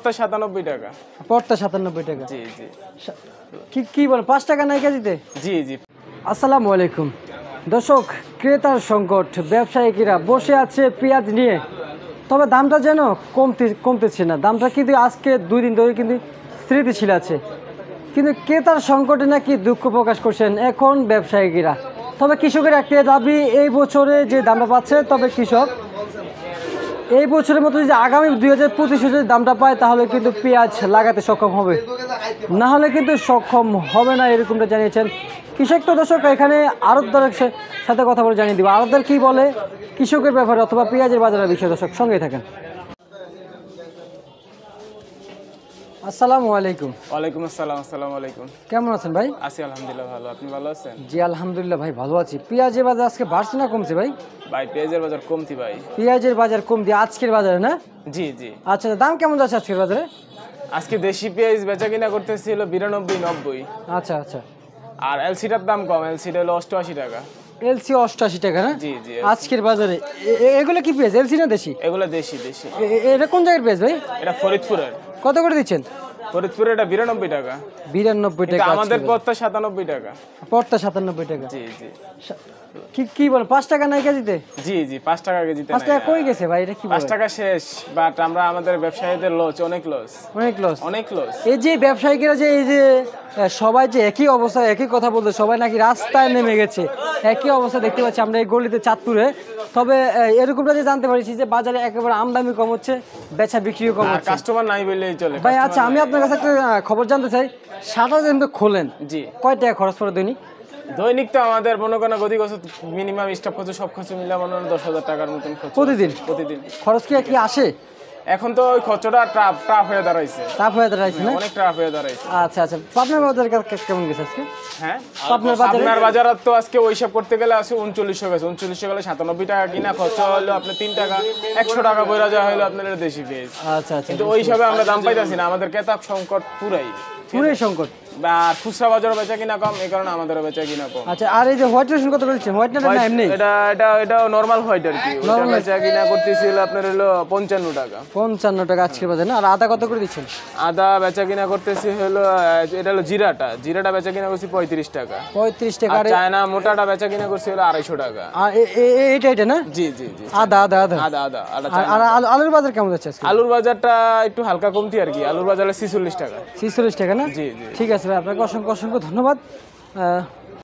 পাঁচ টাকা নাই কেজিতে আসসালামু আলাইকুম দর্শক ক্রেতার সংকট ব্যবসায়িকরা বসে আছে পেঁয়াজ নিয়ে তবে দামটা যেন কমতে কমতেছে না দামটা কিন্তু আজকে দুই দিন ধরে কিন্তু স্মৃতিশীল আছে কিন্তু ক্রেতার সংকটে নাকি দুঃখ প্রকাশ করছেন এখন ব্যবসায়িকরা তবে কৃষকের একটি দাবি এই বছরে যে দামটা পাচ্ছে তবে কৃষক এই বছরের মতো যদি আগামী দুই হাজার পঁচিশে যদি দামটা পায় তাহলে কিন্তু পেঁয়াজ লাগাতে সক্ষম হবে না হলে কিন্তু সক্ষম হবে না এরকমটা জানিয়েছেন কৃষক তো দর্শক এখানে আরবদারের সাথে কথা বলে জানিয়ে দিব আরবদার কি বলে কৃষকের ব্যাপারে অথবা পেঁয়াজের বাজারের বিষয়ে দর্শক সঙ্গেই থাকেন আসসালামু আলাইকুম ওয়ালাইকুম আসসালাম আসসালামু আলাইকুম কেমন আছেন ভাই আছি আলহামদুলিল্লাহ ভালো আপনি ভালো আছেন জি আলহামদুলিল্লাহ ভাই ভালো আছি পেঁয়াজের বাজার আজকে বাড়ছে না কমছে ভাই ভাই পেঁয়াজের বাজার কমছে ভাই পেঁয়াজের বাজার কম দিয়ে আজকের বাজারে না জি জি আচ্ছা, আচ্ছা দাম কেমন যাচ্ছে আজকের বাজারে আজকে দেশি পেঁয়াজ বেচা কিনা করতেছি হলো বিরানব্বই নব্বই আচ্ছা আচ্ছা আর এলসিটার দাম কম এলসিটা হলো অষ্টআশি টাকা এলসি অষ্টআশি টাকা না জি জি আজকের বাজারে এগুলো কি পেঁয়াজ এলসি না দেশি এগুলো দেশি দেশি এটা কোন জায়গার পেঁয়াজ ভাই এটা ফরিদপুরের কত করে দিচ্ছেন বিরানব্বই টাকা বিরানব্বই টাকা সাতানব্বই টাকা কি পাঁচ টাকা গেছে ভাই এটা কি পাঁচ টাকা শেষ বাট আমরা আমাদের ব্যবসায়ীদের অনেক অনেক অনেক এই যে যে এই যে সবাই যে একই অবস্থা একই কথা বলতে সবাই নাকি রাস্তায় নেমে গেছে একই অবস্থা দেখতে পাচ্ছি আমরা এই গলিতে চাঁদপুরে তবে এরকমটা যে জানতে পারিছি যে বাজারে একেবারে আমদানি কম হচ্ছে বেচা বিক্রিও কম হচ্ছে কাস্টমার নাই বললেই চলে ভাই আচ্ছা আমি আপনার কাছে একটা খবর জানতে চাই সারা দিন তো খোলেন জি কয় টাকা খরচ পড়ে দৈনিক দৈনিক তো আমাদের মনে করেন গতি খরচ মিনিমাম স্টাফ খরচ সব খরচ মিলে আমার দশ হাজার টাকার মতন খরচ প্রতিদিন প্রতিদিন খরচ কি কি আসে এখন তো ওই খরচটা ট্রাফ ট্রাফ হয়ে দাঁড়াইছে ট্রাফ হয়ে দাঁড়াইছে না অনেক ট্রাফ হয়ে দাঁড়াইছে আচ্ছা আচ্ছা পাবনার বাজার কেমন গেছে আজকে হ্যাঁ পাবনার বাজার পাবনার বাজার তো আজকে ওই সব করতে গেলে আছে 3900 গেছে 3900 গেলে 97 টাকা কিনা খরচ হলো আপনি 3 টাকা 100 টাকা বইরা যা হলো আপনার দেশি পেঁয়াজ আচ্ছা আচ্ছা কিন্তু ওই সবে আমরা দাম পাইতাছি না আমাদের কেতাব সংকট পুরাই পুরাই সংকট আর খুচরা বাজারে বেচা কিনা কম এই কারণে বেচা কিনা কম আচ্ছা আর এই যে হোয়াইট কথা হোয়াইট না এমনি এটা এটা এটা নরমাল হোয়াইট আর কি বেচা কিনা করতেছিল আপনার হলো টাকা পঞ্চান্ন টাকা আজকে না আর আদা কত করে দিচ্ছেন আদা বেচা কিনা করতেছি হলো এটা হলো জিরাটা জিরাটা বেচা কিনা করছি টাকা পঁয়ত্রিশ টাকা আর চায়না মোটাটা বেচা কিনা করছি হলো আড়াইশো টাকা এটা এটা না জি জি জি আদা আদা আদা আদা আদা আর আলুর বাজার কেমন যাচ্ছে আলুর বাজারটা একটু হালকা কমতি আর কি আলুর বাজারটা 46 টাকা 46 টাকা না জি জি ঠিক আছে আছে আপনাকে অসংখ্য অসংখ্য ধন্যবাদ